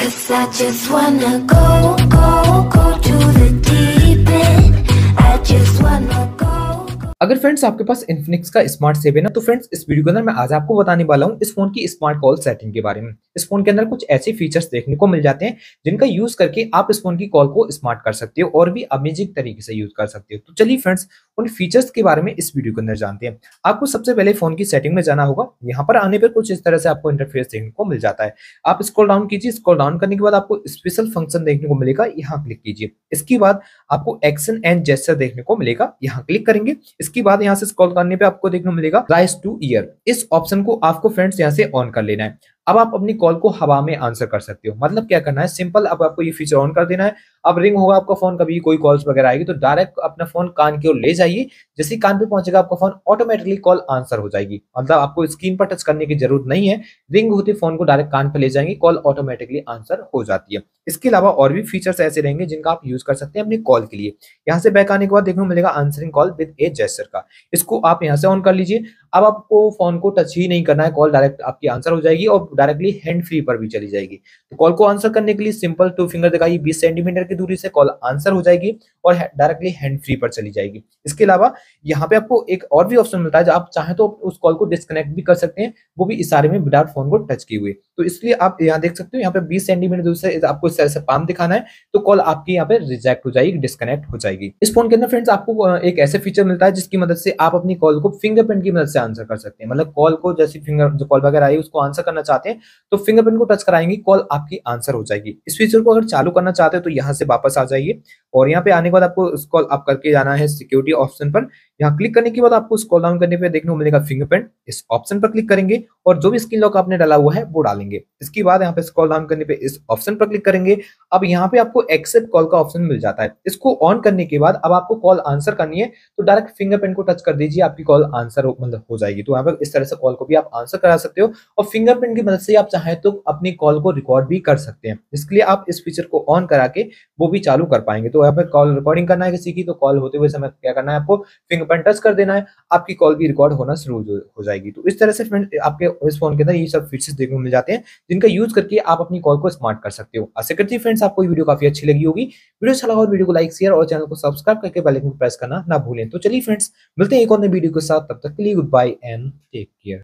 Cause I just wanna go, go, go to the deep end I just wanna go, अगर friends आपके पास Infinix का smart सेव है ना तो फ्रेंड्स इस वीडियो के अंदर मैं आज आपको बताने वाला हूँ इस फोन की स्मार्ट कॉल सेटिंग के बारे में इस फोन के अंदर कुछ ऐसे फीचर्स देखने को मिल जाते हैं जिनका यूज करके आप इस फोन की कॉल को स्मार्ट कर सकते हो और भी अमेजिंग तरीके से यूज कर सकते हो तो चलिए फ्रेंड्स उन फीचर्स के बारे में इस वीडियो के अंदर जानते हैं आपको सबसे पहले फोन की सेटिंग में जाना होगा यहाँ पर आने पर कुछ इस तरह से आपको इंटरफेस देखने को मिल जाता है आप स्क्रॉल डाउन कीजिए स्क्रॉल डाउन करने के बाद आपको स्पेशल फंक्शन देखने को मिलेगा यहाँ क्लिक कीजिए इसके बाद आपको एक्शन एंड जेस्टर देखने को मिलेगा यहाँ क्लिक करेंगे इसके बाद यहाँ से स्क्रॉल करने पर आपको देखने को मिलेगा राइस टू ईयर इस ऑप्शन को आपको फ्रेंड्स यहाँ से ऑन कर लेना है अब आप अपनी कॉल को हवा में आंसर कर सकते हो मतलब क्या करना है सिंपल अब आपको ये फीचर ऑन कर देना है अब रिंग होगा आपका फोन कभी कोई कॉल्स वगैरह आएगी तो डायरेक्ट अपना फोन कान की ओर ले जाइए जैसे कान पे पहुंचेगा आपका फोन ऑटोमेटिकली कॉल आंसर हो जाएगी मतलब आपको स्क्रीन पर टच करने की जरूरत नहीं है रिंग होते फोन को डायरेक्ट कान पे ले जाएंगे कॉल ऑटोमेटिकली आंसर हो जाती है इसके अलावा और भी फीचर्स ऐसे रहेंगे जिनका आप यूज कर सकते हैं अपने कॉल के लिए यहाँ से बैक आने के बाद देखने को मिलेगा answering call with a gesture का इसको आप यहाँ से ऑन कर लीजिए अब आपको फोन को टच ही नहीं करना है कॉल डायरेक्ट आपकी आंसर हो जाएगी और डायरेक्टली हैंड फ्री पर भी चली जाएगी तो कॉल को आंसर करने के लिए सिंपल टू फिंगर दिखाई बीस सेंटीमीटर की दूरी से कॉल आंसर हो जाएगी और डायरेक्टली हैंड फ्री पर चली जाएगी इसके अलावा यहाँ पे आपको एक और भी ऑप्शन मिलता है जो आप चाहें तो उस कॉल को डिस्कनेक्ट भी कर सकते हैं वो भी इशारे में विदाउट फोन को टच किए हुए तो इसलिए आप यहाँ देख सकते हो यहाँ पे बीस सेंटीमीटर दूर से आपको इस तरह से पाम दिखाना है तो कॉल आपकी यहाँ पे रिजेक्ट हो जाएगी डिस्कनेक्ट हो जाएगी इस फोन के अंदर फ्रेंड्स आपको एक ऐसे फीचर मिलता है जिसकी मदद से आप अपनी कॉल को फिंगरप्रिंट की मदद से आंसर कर सकते हैं मतलब कॉल को जैसे फिंगर जो कॉल वगैरह आई उसको आंसर करना चाहते हैं तो फिंगरप्रिंट को टच कराएंगे कॉल आपकी आंसर हो जाएगी इस फीचर को अगर चालू करना चाहते हैं तो यहाँ से वापस आ जाइए और यहाँ पे आने के बाद आपको कॉल आप करके जाना है सिक्योरिटी ऑप्शन पर यहाँ क्लिक करने के बाद आपको स्क्रॉल डाउन करने पे देखने को मिलेगा फिंगरप्रिंट इस ऑप्शन पर क्लिक करेंगे और जो भी स्क्रीन लॉक आपने डाला हुआ है वो डालेंगे इसके बाद यहाँ पे स्क्रॉल डाउन करने पे इस ऑप्शन पर क्लिक करेंगे अब यहाँ पे आपको एक्सेप्ट कॉल का ऑप्शन मिल जाता है इसको ऑन करने के बाद अब आपको कॉल आंसर करनी है तो डायरेक्ट फिंगरप्रिंट को टच कर दीजिए आपकी कॉल आंसर मतलब हो जाएगी तो यहाँ पर इस तरह से कॉल को भी आप आंसर करा सकते हो और फिंगरप्रिंट की मदद से आप चाहें तो अपनी कॉल को रिकॉर्ड भी कर सकते हैं इसके लिए आप इस फीचर को ऑन करा के वो भी चालू कर पाएंगे तो यहाँ पर कॉल रिकॉर्डिंग करना है किसी की तो कॉल होते हुए समय क्या करना है आपको फिंगर टच कर देना है आपकी कॉल भी रिकॉर्ड होना शुरू हो जाएगी तो इस तरह से फ्रेंड आपके इस फोन के अंदर ये सब फीचर्स देखने को मिल जाते हैं जिनका यूज करके आप अपनी कॉल को स्मार्ट कर सकते हो आशा करती फ्रेंड्स आपको वीडियो काफी अच्छी लगी होगी वीडियो अच्छा लगा और तो वीडियो को लाइक शेयर और चैनल को सब्सक्राइब करके बेल आइकन प्रेस करना ना भूलें तो चलिए फ्रेंड्स मिलते हैं एक और नई वीडियो के साथ तब तक के लिए goodbye and take care